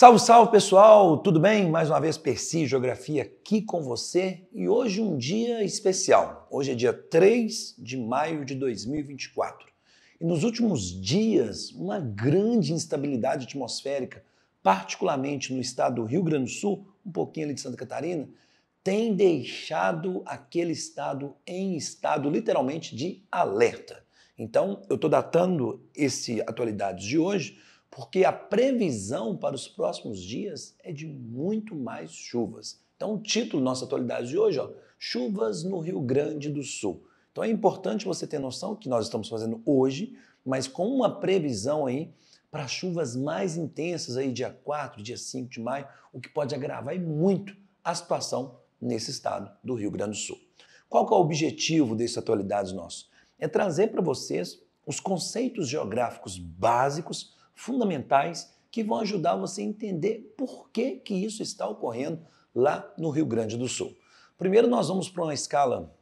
Salve, salve pessoal, tudo bem? Mais uma vez, Percy Geografia aqui com você e hoje um dia especial. Hoje é dia 3 de maio de 2024 e nos últimos dias, uma grande instabilidade atmosférica, particularmente no estado do Rio Grande do Sul, um pouquinho ali de Santa Catarina, tem deixado aquele estado em estado literalmente de alerta. Então, eu estou datando esse Atualidades de hoje porque a previsão para os próximos dias é de muito mais chuvas. Então, o título nossa atualidade de hoje, ó, chuvas no Rio Grande do Sul. Então, é importante você ter noção que nós estamos fazendo hoje, mas com uma previsão aí para chuvas mais intensas aí dia 4, dia 5 de maio, o que pode agravar e muito a situação nesse estado do Rio Grande do Sul. Qual que é o objetivo dessa atualidades nosso? É trazer para vocês os conceitos geográficos básicos fundamentais que vão ajudar você a entender por que, que isso está ocorrendo lá no Rio Grande do Sul. Primeiro, nós vamos para uma escala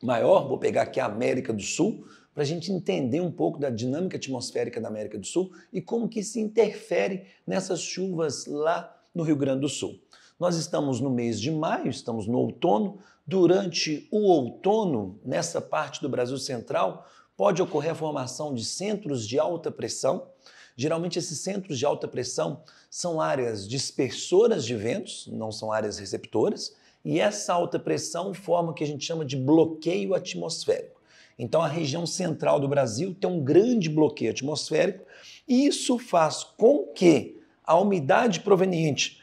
maior, vou pegar aqui a América do Sul, para a gente entender um pouco da dinâmica atmosférica da América do Sul e como que se interfere nessas chuvas lá no Rio Grande do Sul. Nós estamos no mês de maio, estamos no outono. Durante o outono, nessa parte do Brasil Central, pode ocorrer a formação de centros de alta pressão. Geralmente, esses centros de alta pressão são áreas dispersoras de ventos, não são áreas receptoras, e essa alta pressão forma o que a gente chama de bloqueio atmosférico. Então, a região central do Brasil tem um grande bloqueio atmosférico, e isso faz com que a umidade proveniente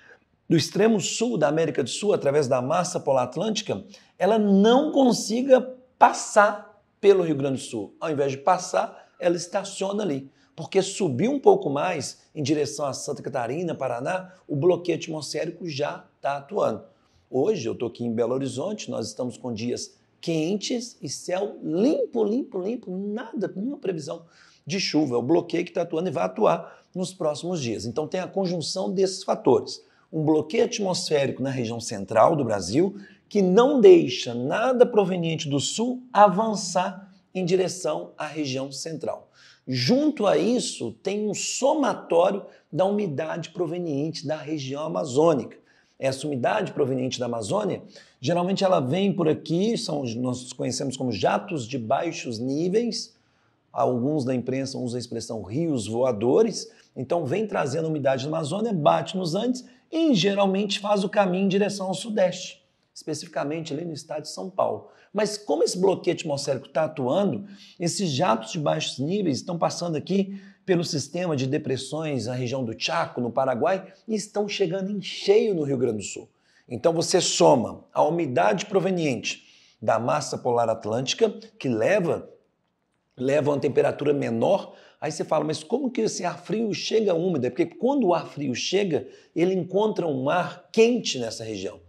do extremo sul da América do Sul, através da massa polar atlântica, ela não consiga passar pelo Rio Grande do Sul. Ao invés de passar, ela estaciona ali. Porque subiu um pouco mais em direção a Santa Catarina, Paraná, o bloqueio atmosférico já está atuando. Hoje eu estou aqui em Belo Horizonte, nós estamos com dias quentes e céu limpo, limpo, limpo, nada, nenhuma previsão de chuva. É o bloqueio que está atuando e vai atuar nos próximos dias. Então tem a conjunção desses fatores. Um bloqueio atmosférico na região central do Brasil que não deixa nada proveniente do sul avançar em direção à região central. Junto a isso, tem um somatório da umidade proveniente da região amazônica. Essa umidade proveniente da Amazônia, geralmente ela vem por aqui, são, nós conhecemos como jatos de baixos níveis, alguns da imprensa usam a expressão rios voadores, então vem trazendo umidade da Amazônia, bate nos Andes e geralmente faz o caminho em direção ao sudeste especificamente ali no estado de São Paulo. Mas como esse bloqueio atmosférico está atuando, esses jatos de baixos níveis estão passando aqui pelo sistema de depressões na região do Chaco, no Paraguai, e estão chegando em cheio no Rio Grande do Sul. Então você soma a umidade proveniente da massa polar atlântica, que leva, leva uma temperatura menor Aí você fala, mas como que esse ar frio chega úmido? É porque quando o ar frio chega, ele encontra um ar quente nessa região.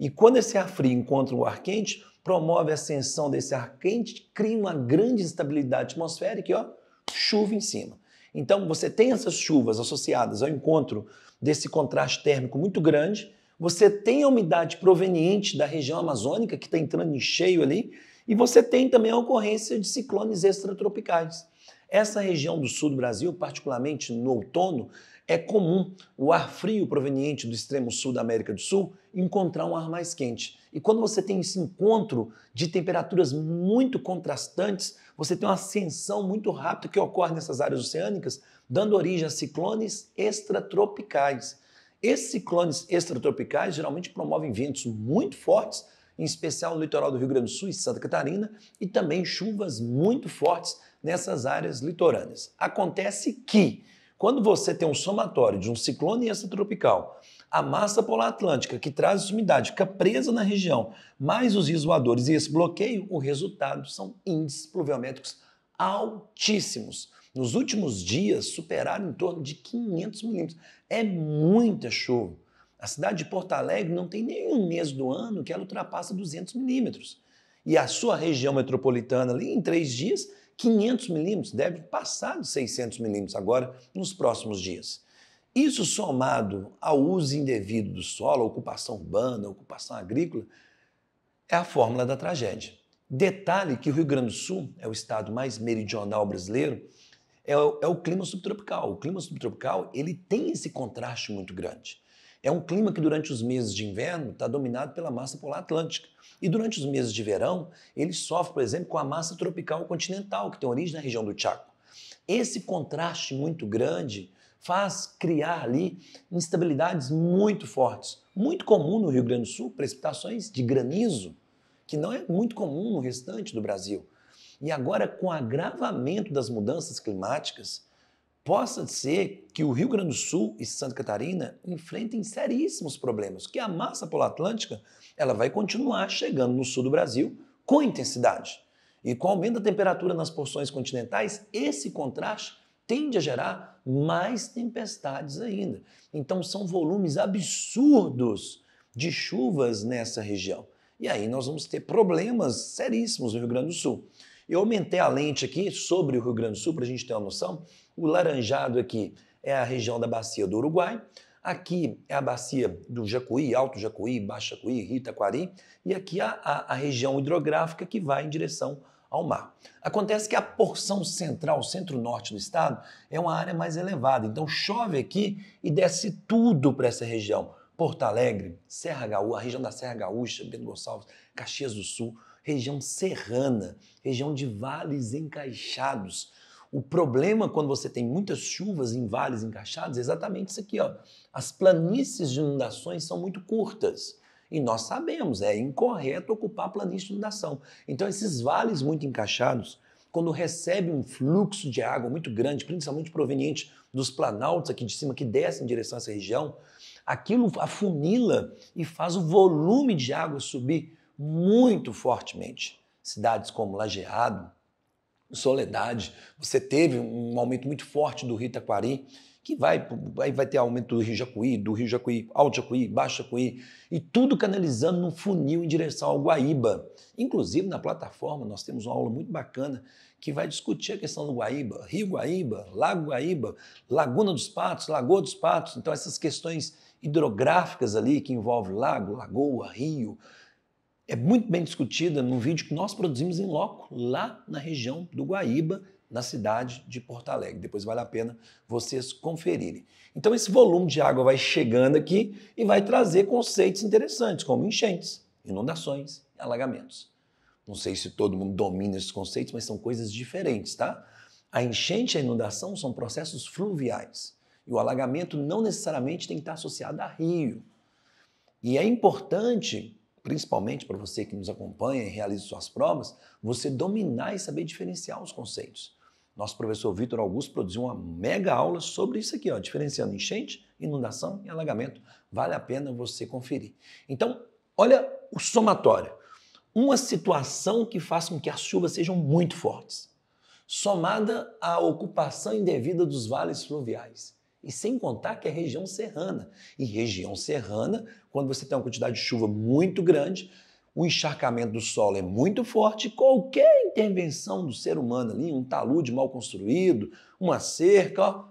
E quando esse ar frio encontra o ar quente, promove a ascensão desse ar quente, cria uma grande instabilidade atmosférica e ó, chuva em cima. Então você tem essas chuvas associadas ao encontro desse contraste térmico muito grande, você tem a umidade proveniente da região amazônica, que está entrando em cheio ali, e você tem também a ocorrência de ciclones extratropicais. Essa região do sul do Brasil, particularmente no outono, é comum o ar frio proveniente do extremo sul da América do Sul encontrar um ar mais quente. E quando você tem esse encontro de temperaturas muito contrastantes, você tem uma ascensão muito rápida que ocorre nessas áreas oceânicas, dando origem a ciclones extratropicais. Esses ciclones extratropicais geralmente promovem ventos muito fortes, em especial no litoral do Rio Grande do Sul e Santa Catarina, e também chuvas muito fortes nessas áreas litorâneas. Acontece que, quando você tem um somatório de um ciclone extratropical, a massa polar atlântica que traz umidade fica presa na região, mais os isoladores e esse bloqueio, o resultado são índices pluviométricos altíssimos. Nos últimos dias superaram em torno de 500 milímetros. É muita chuva. A cidade de Porto Alegre não tem nenhum mês do ano que ela ultrapassa 200 milímetros. E a sua região metropolitana ali, em três dias, 500 milímetros, deve passar de 600 milímetros agora nos próximos dias. Isso somado ao uso indevido do solo, ocupação urbana, ocupação agrícola, é a fórmula da tragédia. Detalhe que o Rio Grande do Sul é o estado mais meridional brasileiro, é o, é o clima subtropical. O clima subtropical ele tem esse contraste muito grande. É um clima que durante os meses de inverno está dominado pela massa polar atlântica. E durante os meses de verão, ele sofre, por exemplo, com a massa tropical continental, que tem origem na região do Chaco. Esse contraste muito grande faz criar ali instabilidades muito fortes. Muito comum no Rio Grande do Sul, precipitações de granizo, que não é muito comum no restante do Brasil. E agora, com o agravamento das mudanças climáticas, possa ser que o Rio Grande do Sul e Santa Catarina enfrentem seríssimos problemas, que a massa polar atlântica ela vai continuar chegando no sul do Brasil com intensidade. E com o aumento da temperatura nas porções continentais, esse contraste tende a gerar mais tempestades ainda. Então são volumes absurdos de chuvas nessa região. E aí nós vamos ter problemas seríssimos no Rio Grande do Sul. Eu aumentei a lente aqui sobre o Rio Grande do Sul para a gente ter uma noção. O laranjado aqui é a região da bacia do Uruguai. Aqui é a bacia do Jacuí, Alto Jacuí, Baixo Jacuí, Ritaquari. E aqui é a, a, a região hidrográfica que vai em direção ao mar. Acontece que a porção central, centro-norte do estado, é uma área mais elevada. Então chove aqui e desce tudo para essa região. Porto Alegre, Serra Gaúcha, a região da Serra Gaúcha, Bento Gonçalves, Caxias do Sul região serrana, região de vales encaixados. O problema quando você tem muitas chuvas em vales encaixados é exatamente isso aqui, ó. As planícies de inundações são muito curtas. E nós sabemos, é incorreto ocupar a planície de inundação. Então, esses vales muito encaixados, quando recebe um fluxo de água muito grande, principalmente proveniente dos planaltos aqui de cima, que descem em direção a essa região, aquilo afunila e faz o volume de água subir muito fortemente. Cidades como Lajeado, Soledade, você teve um aumento muito forte do Rio Taquari, que vai, vai, vai ter aumento do Rio Jacuí, do Rio Jacuí, Alto Jacuí, Baixo Jacuí, e tudo canalizando num funil em direção ao Guaíba. Inclusive, na plataforma, nós temos uma aula muito bacana que vai discutir a questão do Guaíba, Rio Guaíba, Lago Guaíba, Laguna dos Patos, Lagoa dos Patos. Então, essas questões hidrográficas ali que envolve lago, lagoa, rio, é muito bem discutida num vídeo que nós produzimos em loco, lá na região do Guaíba, na cidade de Porto Alegre. Depois vale a pena vocês conferirem. Então esse volume de água vai chegando aqui e vai trazer conceitos interessantes, como enchentes, inundações, alagamentos. Não sei se todo mundo domina esses conceitos, mas são coisas diferentes, tá? A enchente e a inundação são processos fluviais. E o alagamento não necessariamente tem que estar associado a rio. E é importante principalmente para você que nos acompanha e realiza suas provas, você dominar e saber diferenciar os conceitos. Nosso professor Vitor Augusto produziu uma mega aula sobre isso aqui, ó, diferenciando enchente, inundação e alagamento. Vale a pena você conferir. Então, olha o somatório. Uma situação que faz com que as chuvas sejam muito fortes, somada à ocupação indevida dos vales fluviais e sem contar que é região serrana. E região serrana, quando você tem uma quantidade de chuva muito grande, o encharcamento do solo é muito forte, qualquer intervenção do ser humano ali, um talude mal construído, uma cerca, ó,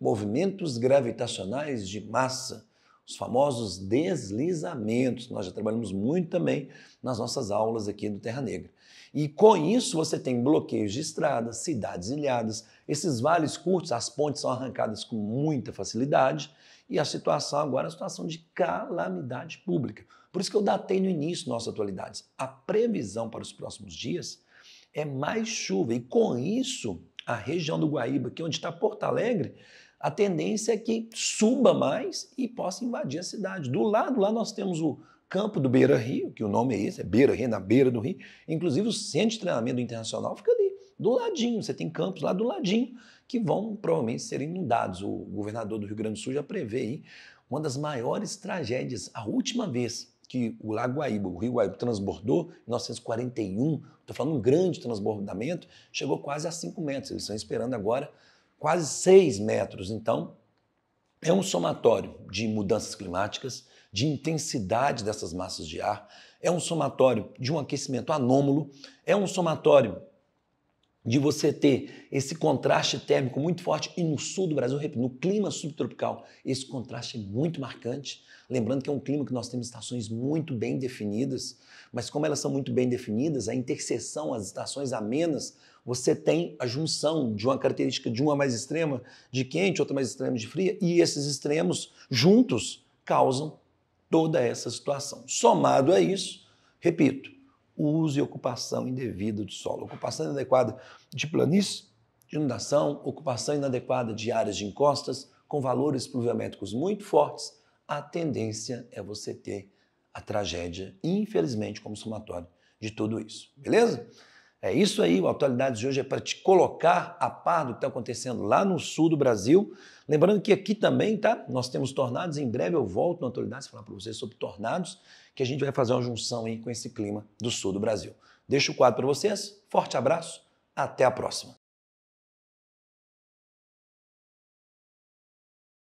movimentos gravitacionais de massa, os famosos deslizamentos. Nós já trabalhamos muito também nas nossas aulas aqui do Terra Negra. E com isso você tem bloqueios de estradas, cidades ilhadas, esses vales curtos, as pontes são arrancadas com muita facilidade e a situação agora é uma situação de calamidade pública. Por isso que eu datei no início nossas atualidades. A previsão para os próximos dias é mais chuva e com isso a região do Guaíba, que é onde está Porto Alegre, a tendência é que suba mais e possa invadir a cidade. Do lado lá nós temos o campo do Beira Rio, que o nome é esse, é Beira Rio, é na beira do Rio. Inclusive, o centro de treinamento internacional fica ali, do ladinho. Você tem campos lá do ladinho que vão provavelmente ser inundados. O governador do Rio Grande do Sul já prevê aí uma das maiores tragédias. A última vez que o Lago Guaíba, o Rio Guaíba, transbordou, em 1941, estou falando um grande transbordamento, chegou quase a 5 metros. Eles estão esperando agora quase 6 metros. Então, é um somatório de mudanças climáticas, de intensidade dessas massas de ar, é um somatório de um aquecimento anômalo, é um somatório de você ter esse contraste térmico muito forte e no sul do Brasil, no clima subtropical, esse contraste é muito marcante. Lembrando que é um clima que nós temos estações muito bem definidas, mas como elas são muito bem definidas, a interseção, as estações amenas, você tem a junção de uma característica de uma mais extrema de quente, outra mais extrema de fria, e esses extremos juntos causam toda essa situação. Somado a isso, repito, o uso e ocupação indevida do solo, ocupação inadequada de planície, de inundação, ocupação inadequada de áreas de encostas, com valores pluviométricos muito fortes, a tendência é você ter a tragédia, infelizmente, como somatório de tudo isso. Beleza? É isso aí, o atualidade de hoje é para te colocar a par do que está acontecendo lá no sul do Brasil. Lembrando que aqui também, tá? Nós temos tornados. Em breve eu volto na atualidade falar para vocês sobre tornados, que a gente vai fazer uma junção aí com esse clima do sul do Brasil. Deixo o quadro para vocês. Forte abraço. Até a próxima.